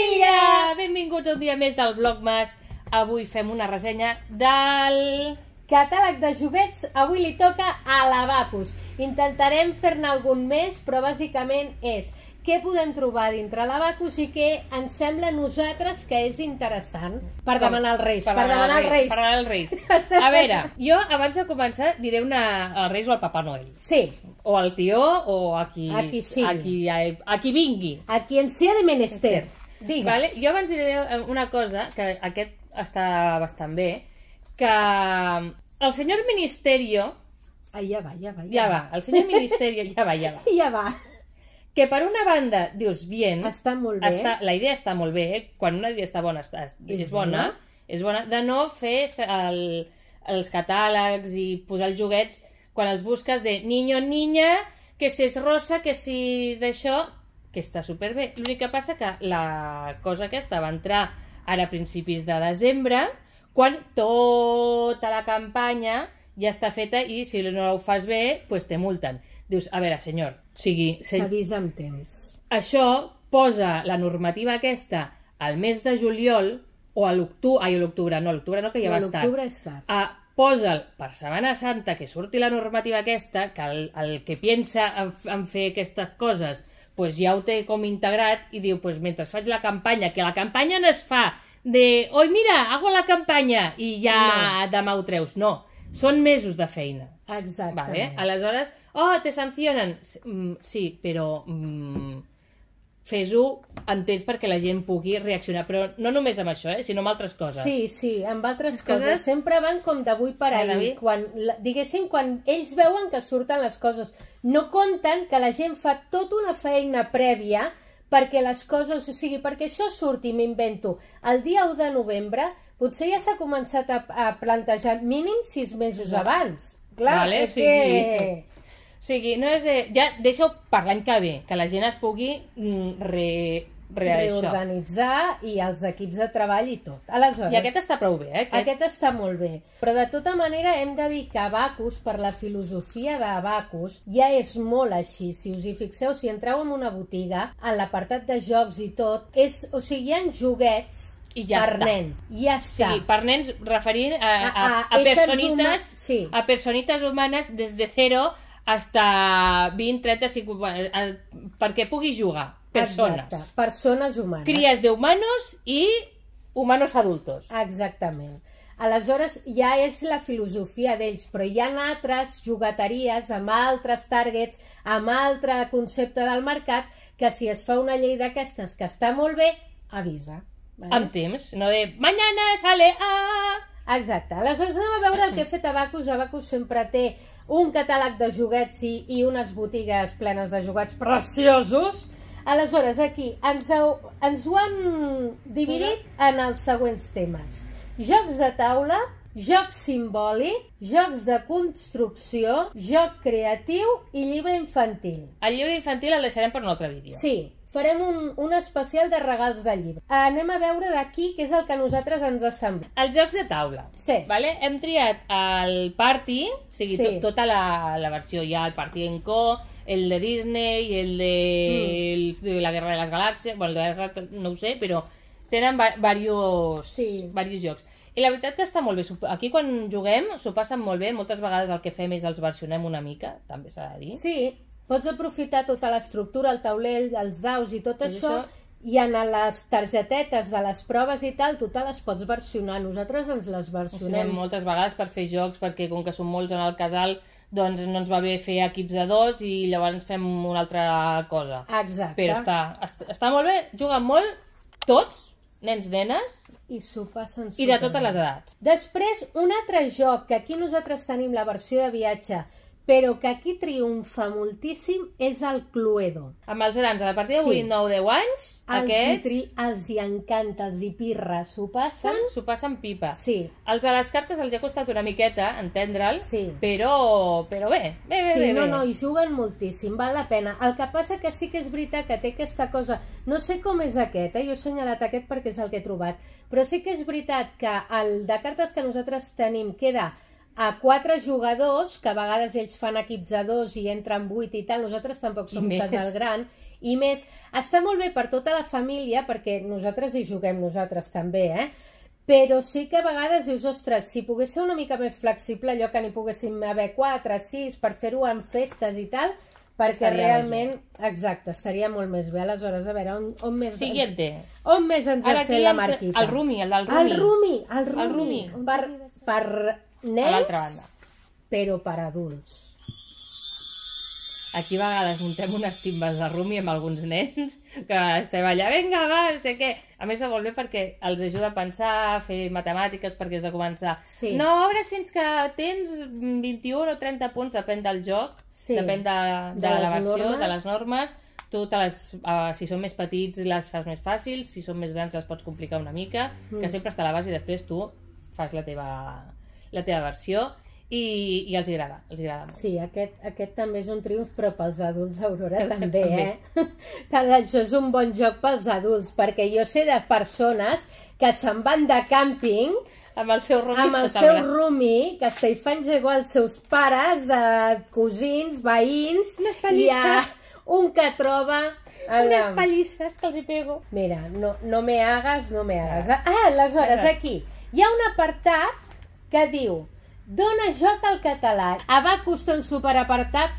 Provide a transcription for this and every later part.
família! Benvinguts un dia més del Vlogmas. Avui fem una resenya del... Catàleg de joguets, avui li toca a l'Abacus. Intentarem fer-ne algun més, però bàsicament és què podem trobar dintre l'Abacus i què ens sembla a nosaltres que és interessant per demanar els Reis. Per, per demanar els Reis. Per demanar els Reis. A veure, jo abans de començar diré una, al Reis o al Papa Noel. Sí. O al tió o a qui, a qui, sí. a qui, a, a qui vingui. A qui en sia de menester. Digues. Vale? Jo abans diré eh, una cosa, que aquest està bastant bé, que um, el senyor Ministerio... Ah, ja va, ja va. Ja, ja va. va. El senyor Ministerio ja va, ja va. Ja va. Que per una banda dius bien... Està molt bé. Està, la idea està molt bé. Eh? Quan una idea està bona, està, és, és bona, bona. És bona. De no fer el, els catàlegs i posar els joguets quan els busques de niño, niña, que si és rosa, que si d'això, que està superbé. L'únic que passa que la cosa aquesta va entrar ara a principis de desembre, quan tota la campanya ja està feta i si no ho fas bé, pues te multen. Dius, a veure, senyor, o sigui... S'avisa amb temps. Això posa la normativa aquesta al mes de juliol o a l'octubre, ai, l'octubre no, l'octubre no, que ja va estar. L'octubre és tard. A, ah, posa'l per Setmana Santa que surti la normativa aquesta, que el, el que pensa en, en fer aquestes coses pues ja ho té com integrat i diu, pues mentre faig la campanya, que la campanya no es fa de, oi mira, hago la campanya i ja no. demà ho treus, no. Són mesos de feina. Exactament. Vale? Aleshores, oh, te sancionen. Mm, sí, però... Mm, fes-ho en temps perquè la gent pugui reaccionar, però no només amb això, eh, sinó amb altres coses. Sí, sí, amb altres coses. coses. Sempre van com d'avui per ahir, ah, quan, diguéssim, quan ells veuen que surten les coses. No compten que la gent fa tota una feina prèvia perquè les coses, o sigui, perquè això surti, m'invento, el dia 1 de novembre, potser ja s'ha començat a, a plantejar mínim sis mesos abans. Clar, vale, és sí. que... O sigui, no és... De... Ja deixa-ho per l'any que ve, que la gent es pugui mm, re, re reorganitzar i els equips de treball i tot. Aleshores, I aquest està prou bé, eh? Aquest... aquest està molt bé. Però de tota manera hem de dir que Abacus, per la filosofia d'Abacus, ja és molt així. Si us hi fixeu, si entreu en una botiga, en l'apartat de jocs i tot, és, o sigui, hi ha joguets i ja per està. nens. Ja està. Sí, per nens referint a, a, a, a personites, huma... sí. a personites humanes des de zero hasta 20, 30, 50... Bueno, el, eh, eh, perquè pugui jugar. Persones. Exacte. Persones humanes. Cries de i humanos adultos. Exactament. Aleshores, ja és la filosofia d'ells, però hi ha altres jugateries amb altres targets, amb altre concepte del mercat, que si es fa una llei d'aquestes que està molt bé, avisa. Vale? Amb temps, no de mañana sale a... Exacte. Aleshores anem a veure el que ha fet Abacus. Abacus sempre té un catàleg de joguets i, i unes botigues plenes de joguets preciosos. Aleshores, aquí ens heu, ens ho hem dividit en els següents temes. Jocs de taula, joc simbòlic, jocs de construcció, joc creatiu i llibre infantil. El llibre infantil el deixarem per un altre vídeo. Sí, farem un, un especial de regals de llibre. Eh, anem a veure d'aquí què és el que a nosaltres ens sembla. Els jocs de taula. Sí. Vale? Hem triat el Party, o sigui, sí. to, tota la, la versió ja, el Party en Co, el de Disney, el de, mm. el, de la Guerra de les Galàxies, bueno, la Guerra no ho sé, però tenen varios, sí. varios jocs. I la veritat que està molt bé. Aquí quan juguem s'ho passen molt bé. Moltes vegades el que fem és els versionem una mica, també s'ha de dir. Sí, pots aprofitar tota l'estructura, el taulell, els daus i tot I això, això i en les targetetes de les proves i tal, tu te les pots versionar. Nosaltres ens les versionem. moltes vegades per fer jocs, perquè com que som molts en el casal, doncs no ens va bé fer equips de dos i llavors fem una altra cosa. Exacte. Però està, està molt bé, juguen molt, tots, nens, nenes... I s'ho passen I de totes les edats. Després, un altre joc, que aquí nosaltres tenim la versió de viatge, però que aquí triomfa moltíssim és el Cluedo. Amb els grans, a la partida d'avui, sí. 9-10 anys, els aquests... Tri, els hi encanta, els hi pirra, s'ho passen... S'ho passen pipa. Sí. Els de les cartes els ha costat una miqueta entendre'l, sí. però, però bé, bé, bé, sí, bé, bé. No, no, i juguen moltíssim, val la pena. El que passa que sí que és veritat que té aquesta cosa... No sé com és aquest, eh? jo he assenyalat aquest perquè és el que he trobat, però sí que és veritat que el de cartes que nosaltres tenim queda a quatre jugadors, que a vegades ells fan equips de dos i entren vuit i tal, nosaltres tampoc som un casal gran, i més, està molt bé per tota la família, perquè nosaltres hi juguem nosaltres també, eh? Però sí que a vegades dius, ostres, si pogués ser una mica més flexible allò que n'hi poguéssim haver 4, 6, per fer-ho en festes i tal, perquè estaria realment, exacte, estaria molt més bé. Aleshores, a veure, on, on més... Siguiente. Ens, on més ens Ara ha fet la marquita? El Rumi, el del Rumi. El Rumi, el Rumi. El Rumi. Per, per nens, a l'altra banda. Però per adults. Aquí a vegades muntem unes timbes de rumi amb alguns nens que estem allà, vinga, va, no sé què. A més, molt bé perquè els ajuda a pensar, a fer matemàtiques, perquè has de començar. Sí. No obres fins que tens 21 o 30 punts, depèn del joc, sí. depèn de, de, de la versió, normes. de les normes tu les, uh, si són més petits les fas més fàcils, si són més grans les pots complicar una mica, mm. que sempre està a la base i després tu fas la teva la teva versió i, i els agrada, els agrada molt. Sí, aquest, aquest també és un triomf, però pels adults, Aurora, també, també, eh? Tant això és un bon joc pels adults, perquè jo sé de persones que se'n van de càmping amb el seu rumi, amb el seu rumi que se hi fan jugar els seus pares, eh, cosins, veïns... I, a un que troba Ara... Unes pallisses que els hi pego. Mira, no, no me hagas, no me hagas. Ah, ah aleshores, aquí hi ha un apartat que diu Dona joc al català. Abacus té un superapartat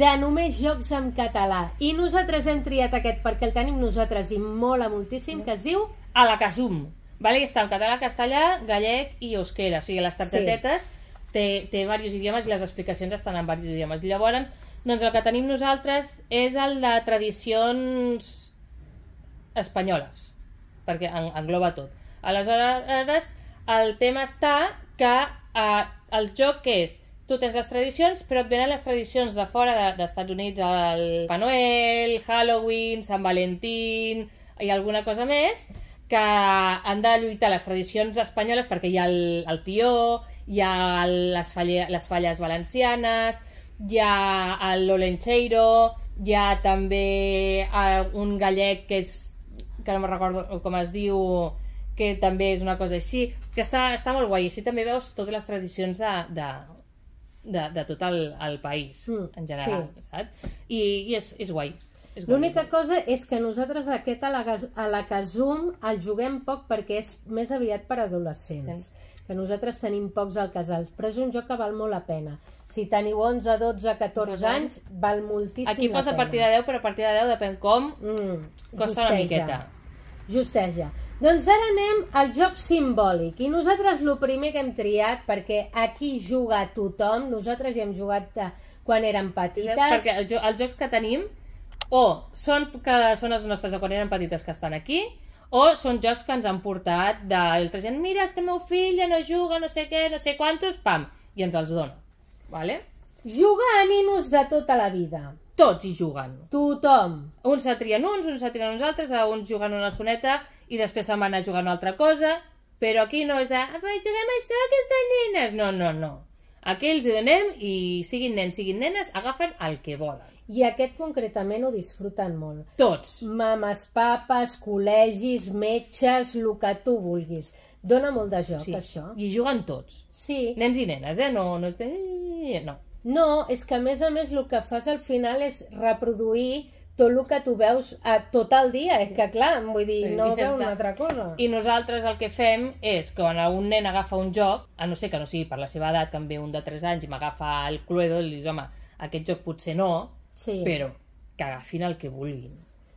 de només jocs en català. I nosaltres hem triat aquest perquè el tenim nosaltres i mola moltíssim, que es diu... A la Casum. Vale? Està en català, castellà, gallec i euskera. O sigui, les targetetes sí. té, té diversos idiomes i les explicacions estan en diversos idiomes. Llavors, doncs el que tenim nosaltres és el de tradicions espanyoles, perquè engloba tot. Aleshores, el tema està que eh, el joc és tu tens les tradicions, però et venen les tradicions de fora d'Estats de, Units, el Pa Halloween, Sant Valentín i alguna cosa més, que han de lluitar les tradicions espanyoles perquè hi ha el, el tió, hi ha les, falle, les falles valencianes, hi ha l'olencheiro, hi ha també eh, un gallec que és que no me recordo com es diu, que també és una cosa així, que està, està molt guai. Així també veus totes les tradicions de, de, de, de tot el, el país, mm, en general, sí. saps? I, i és, és guai. L'única cosa és que nosaltres aquest a la, a la que Zoom el juguem poc perquè és més aviat per adolescents. Sí. Que nosaltres tenim pocs al casal, però és un joc que val molt la pena. Si teniu 11, 12, 14 sí. anys, val moltíssim Aquí posa a partir de 10, però a partir de 10 depèn com, mm, costa justeja. una miqueta justeja. Doncs ara anem al joc simbòlic i nosaltres el primer que hem triat, perquè aquí juga tothom, nosaltres hi hem jugat quan érem petites... Perquè el jo, els jocs que tenim o són, que són els nostres de quan érem petites que estan aquí, o són jocs que ens han portat d'altra gent, mira, és que el meu fill ja no juga, no sé què, no sé quantos, pam, i ens els dona. Vale? Jugar a ninos de tota la vida tots hi juguen. Tothom. Uns se trien uns, uns se trien uns altres, a uns juguen una soneta i després se'n van a jugar una altra cosa, però aquí no és de, ah, juguem això, aquestes nenes. No, no, no. Aquí els donem i siguin nens, siguin nenes, agafen el que volen. I aquest concretament ho disfruten molt. Tots. Mames, papes, col·legis, metges, el que tu vulguis. Dóna molt de joc, sí. això. I juguen tots. Sí. Nens i nenes, eh? No, no és de... Eh, no. No, és que a més a més el que fas al final és reproduir tot el que tu veus a tot el dia. És que clar, vull dir, no veu una altra cosa. I nosaltres el que fem és que quan un nen agafa un joc, a no sé que no sigui per la seva edat, que em ve un de 3 anys i m'agafa el Cluedo i li dius, home, aquest joc potser no, sí. però que agafin el que vulguin.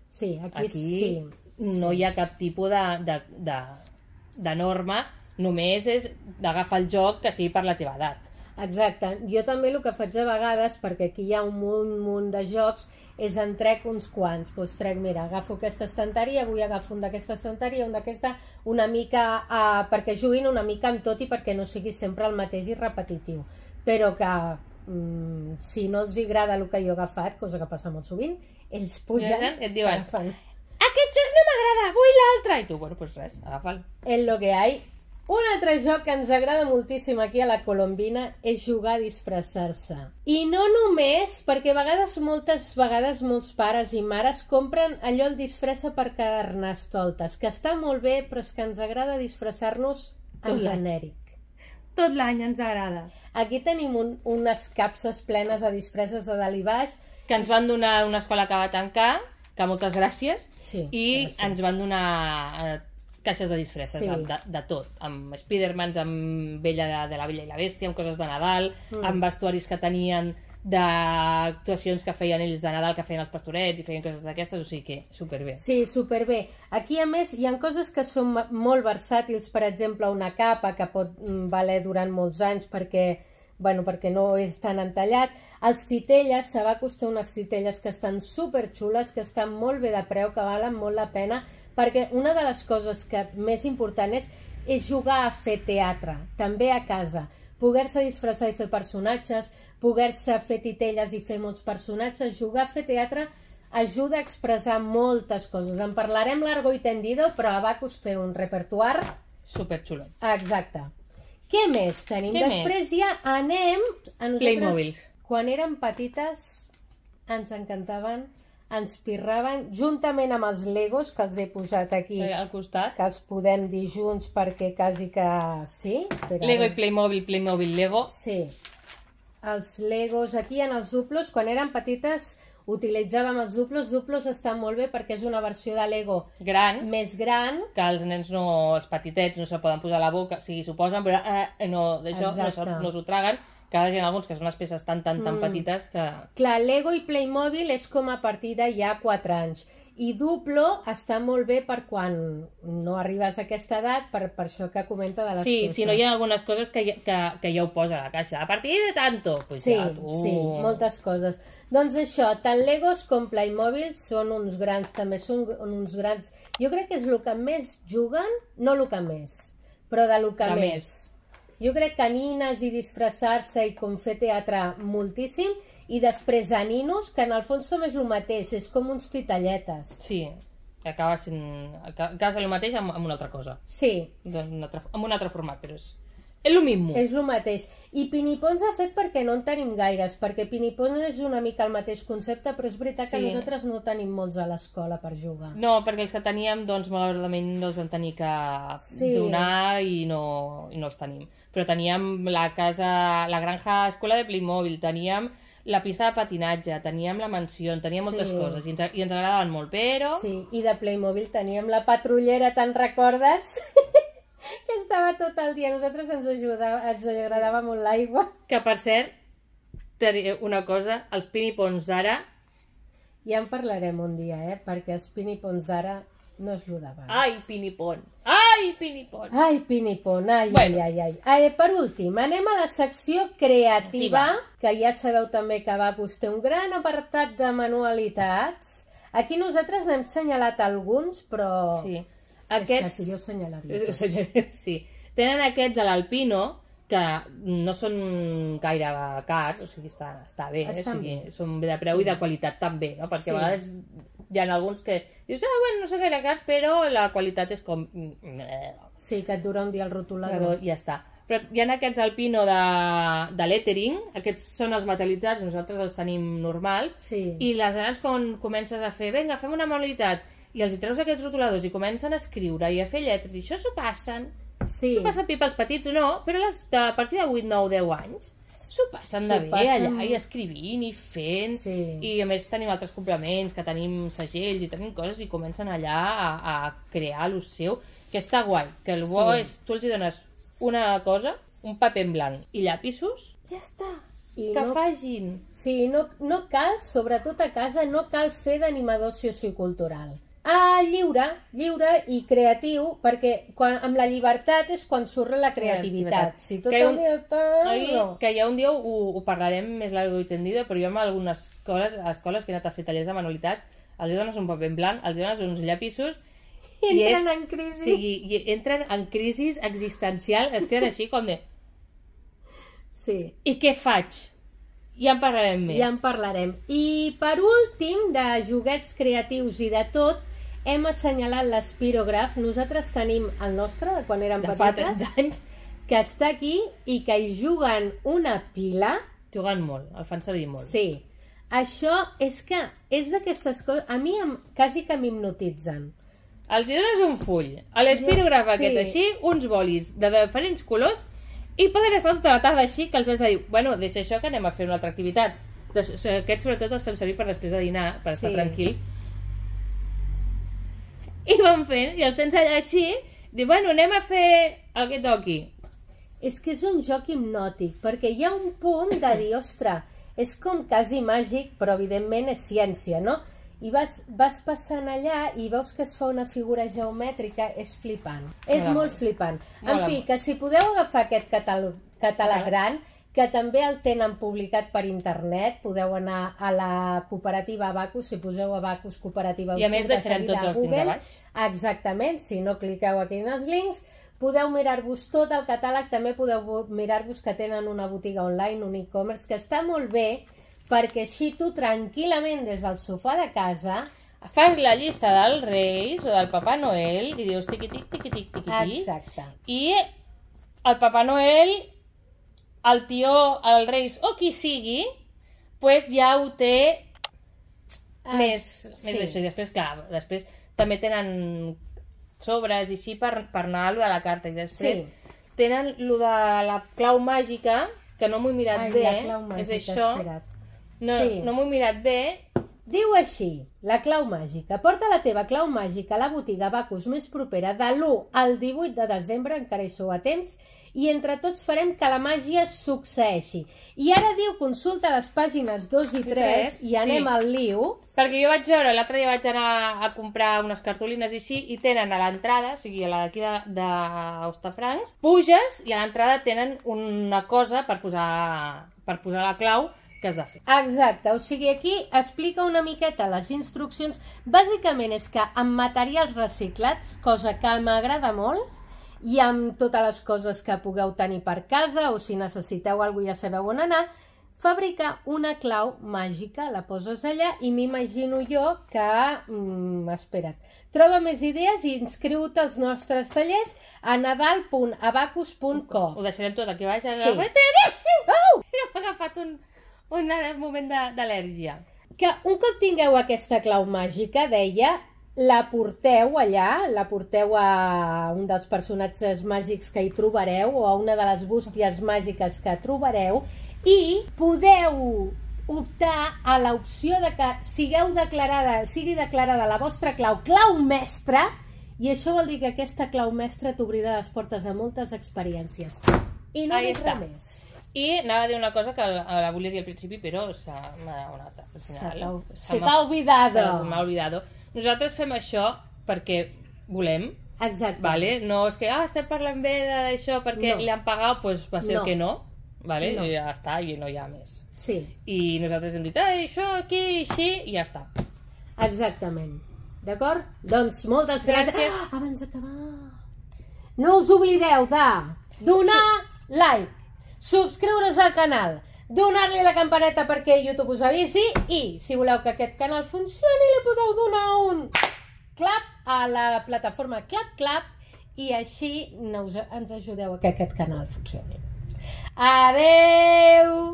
Sí, aquí, aquí sí. no hi ha cap tipus de, de, de, de norma, només és d'agafar el joc que sigui per la teva edat. Exacte. Jo també el que faig a vegades, perquè aquí hi ha un munt, munt de jocs, és en trec uns quants. Doncs trec, mira, agafo aquesta estanteria, avui agafo un d'aquesta estanteria, un d'aquesta, una mica, eh, perquè juguin una mica amb tot i perquè no sigui sempre el mateix i repetitiu. Però que mm, si no els agrada el que jo he agafat, cosa que passa molt sovint, ells pugen, no, aquest joc no m'agrada, vull l'altre! I tu, bueno, doncs pues res, agafa'l. És lo que ha. Un altre joc que ens agrada moltíssim aquí a la Colombina és jugar a disfressar-se. I no només perquè a vegades, moltes vegades, molts pares i mares compren allò el disfressa per carnestoltes, que està molt bé, però és que ens agrada disfressar-nos en genèric. Tot l'any ens agrada. Aquí tenim un, unes capses plenes de disfresses de dalt i baix. Que ens van donar una escola que va tancar, que moltes gràcies, sí, i gràcies. ens van donar eh, caixes de disfresses, sí. amb, de, de tot, amb Spidermans, amb Bella de, de la Bella i la Bèstia, amb coses de Nadal, mm. amb vestuaris que tenien d'actuacions que feien ells de Nadal, que feien els pastorets i feien coses d'aquestes, o sigui que superbé. Sí, superbé. Aquí, a més, hi han coses que són molt versàtils, per exemple, una capa que pot mm, valer durant molts anys perquè, bueno, perquè no és tan entallat. Els titelles, se va costar unes titelles que estan superxules, que estan molt bé de preu, que valen molt la pena, perquè una de les coses que més important és és jugar a fer teatre, també a casa, poder-se disfressar i fer personatges, poder-se fer titelles i fer molts personatges, jugar a fer teatre ajuda a expressar moltes coses. En parlarem largo i tendido, però Bacus té un repertuar... Superxulo. Exacte. Què més tenim? Què Després més? ja anem... A nosaltres, Playmobil. Quan érem petites ens encantaven ens pirraven, juntament amb els Legos, que els he posat aquí. Eh, al costat. Que els podem dir junts perquè quasi que sí. però... Lego i Playmobil, Playmobil, Lego. Sí. Els Legos, aquí en els duplos, quan eren petites utilitzàvem els duplos. Duplos estan molt bé perquè és una versió de Lego gran, més gran. Que els nens, no, els petitets, no se poden posar a la boca, o sigui, s'ho posen, però eh, no, d'això no s'ho traguen que ara hi ha alguns que són les peces tan, tan, tan mm. petites que... Clar, Lego i Playmobil és com a partir de ja 4 anys. I Duplo està molt bé per quan no arribes a aquesta edat, per, per això que comenta de les sí, coses. Sí, si no hi ha algunes coses que, que, que ja ho posa a la caixa. A partir de tanto! Pues sí, ja, tu... sí, moltes coses. Doncs això, tant Legos com Playmobil són uns grans, també són uns grans... Jo crec que és el que més juguen, no el que més, però de lo que, que més. més jo crec que nines i disfressar-se i com fer teatre moltíssim i després a ninos, que en el fons som és el mateix, és com uns titalletes. Sí, que acaba sent... acaba sent el mateix amb, amb una altra cosa. Sí. Doncs, un altre, amb un altre format, però és és el mismo. És el mateix. I Pinipons ha fet perquè no en tenim gaires, perquè Pinipons és una mica el mateix concepte, però és veritat sí. que nosaltres no tenim molts a l'escola per jugar. No, perquè els que teníem, doncs, malauradament no els vam tenir que sí. donar i no, i no els tenim. Però teníem la casa, la granja escola de Playmobil, teníem la pista de patinatge, teníem la mansió, teníem moltes sí. moltes coses i ens, i ens agradaven molt, però... Sí, i de Playmobil teníem la patrullera, te'n recordes? que estava tot el dia. A nosaltres ens, ajudava, ens agradava molt l'aigua. Que, per cert, una cosa, els pinipons d'ara... Ja en parlarem un dia, eh? Perquè els pinipons d'ara no és el d'abans. Ai, pinipon! Ai, pinipon! Ai, pinipon! Ai, bueno. ai, ai, ai. Eh, per últim, anem a la secció creativa, Activa. que ja sabeu també que va vostè un gran apartat de manualitats. Aquí nosaltres n'hem senyalat alguns, però... Sí aquests... És que jo senyalaria. Eh, Tots. Sí. Tenen aquests a l'Alpino, que no són gaire cars, o sigui, està, està bé, eh? o sigui, són de preu sí. i de qualitat també, no? perquè sí. a vegades hi ha alguns que dius, ah, bueno, no són gaire cars, però la qualitat és com... Sí, que et dura un dia el rotulador. I ja està. Però hi ha aquests alpino de, de lettering, aquests són els metalitzats, nosaltres els tenim normals, sí. i les grans quan comences a fer, vinga, fem una manualitat, i els hi treus aquests rotuladors i comencen a escriure i a fer lletres i això s'ho passen sí. s'ho passen pipa els petits, no però les de, a partir de 8, 9, 10 anys s'ho passen de bé passen... allà i escrivint i fent sí. i a més tenim altres complements que tenim segells i tenim coses i comencen allà a, a crear el seu que està guai, que el bo sí. és tu els hi dones una cosa un paper en blanc i llapisos ja està i que no, fagin. Sí, no, no cal, sobretot a casa, no cal fer d'animador sociocultural. Ah, lliure, lliure i creatiu, perquè quan, amb la llibertat és quan surt la creativitat. Sí, si tot que, un, tal, oi, no. que ja un dia ho, ho parlarem més largo i tendido, però jo amb algunes escoles, escoles que he anat a fer tallers de manualitats, els dones un paper en blanc, els dones uns llapissos, i entren i és, en crisi. Sigui, i entren en crisi existencial, queden així com de... Sí. I què faig? Ja en parlarem més. Ja en parlarem. I per últim, de joguets creatius i de tot, hem assenyalat l'espirograf. Nosaltres tenim el nostre, de quan érem de petites, fa anys. que està aquí i que hi juguen una pila. Juguen molt, el fan servir molt. Sí. Això és que és d'aquestes coses... A mi em, quasi que m'hipnotitzen. Els hi dones un full, a l'espirograf sí. aquest així, uns bolis de diferents colors i poden estar tota la tarda així que els has de dir, bueno, deixa això que anem a fer una altra activitat. Eh, aquests sobretot els fem servir per després de dinar, per estar sí. tranquils i van fent, i els tens allà així, diu, bueno, anem a fer el que toqui. És que és un joc hipnòtic, perquè hi ha un punt de dir, ostres, és com quasi màgic, però evidentment és ciència, no? I vas, vas passant allà i veus que es fa una figura geomètrica, és flipant. És Hola. molt flipant. Hola. En fi, que si podeu agafar aquest catàleg català gran, que també el tenen publicat per internet. Podeu anar a la cooperativa Abacus, si poseu Abacus Cooperativa I a més deixarem de tots els Google. links Exactament, si no cliqueu aquí en els links, podeu mirar-vos tot el catàleg, també podeu mirar-vos que tenen una botiga online, un e-commerce, que està molt bé perquè així tu tranquil·lament des del sofà de casa fas la llista dels Reis o del Papà Noel i dius tiqui tiqui tiqui tiqui tiqui Exacte. I el Papà Noel el tió, el reis o oh, qui sigui, pues ja ho té ah, més, sí. més això. I després, clar, després també tenen sobres i així per, per anar a la carta. I després sí. tenen lo de la clau màgica, que no m'ho he mirat Ai, bé. La clau màgica, és això. Espera't. No, sí. no m'ho he mirat bé. Diu així, la clau màgica. Porta la teva clau màgica a la botiga Bacus més propera de l'1 al 18 de desembre, encara hi sou a temps, i entre tots farem que la màgia succeeixi. I ara diu consulta les pàgines 2 i 3, i anem sí. al liu. Perquè jo vaig veure, l'altre dia vaig anar a comprar unes cartolines i sí, i tenen a l'entrada, o sigui, a la d'aquí d'Hostafrancs, puges i a l'entrada tenen una cosa per posar, per posar la clau que has de fer. Exacte, o sigui, aquí explica una miqueta les instruccions. Bàsicament és que amb materials reciclats, cosa que m'agrada molt, i amb totes les coses que pugueu tenir per casa o si necessiteu alguna cosa ja sabeu on anar, fabricar una clau màgica, la poses allà i m'imagino jo que... Mm, espera't. Troba més idees i inscriu-te als nostres tallers a nadal.abacus.com Ho deixarem tot aquí baix. Sí. Oh! M'ha agafat un, un moment d'al·lèrgia. Que un cop tingueu aquesta clau màgica, deia, la porteu allà, la porteu a un dels personatges màgics que hi trobareu o a una de les bústies màgiques que trobareu i podeu optar a l'opció de que sigueu declarada, sigui declarada la vostra clau, clau mestra, i això vol dir que aquesta clau mestra t'obrirà les portes a moltes experiències. I no Ahí dic res més. I anava a dir una cosa que la volia dir al principi, però s'ha m'ha anat al final. Se t'ha olvidado. Se m'ha olvidado nosaltres fem això perquè volem. Exacte. Vale? No és que, ah, estem parlant bé d'això perquè no. li han pagat, doncs va ser no. que no. Vale? No. I ja està, i no hi ha més. Sí. I nosaltres hem dit, ah, això, aquí, així, i ja està. Exactament. D'acord? Doncs moltes gràcies. gràcies. Ah, abans d'acabar... No us oblideu de donar sí. like, subscriure's al canal, donar-li la campaneta perquè YouTube us avisi i si voleu que aquest canal funcioni li podeu donar un clap a la plataforma Clap Clap i així us, ens ajudeu a que aquest canal funcioni. Adeu!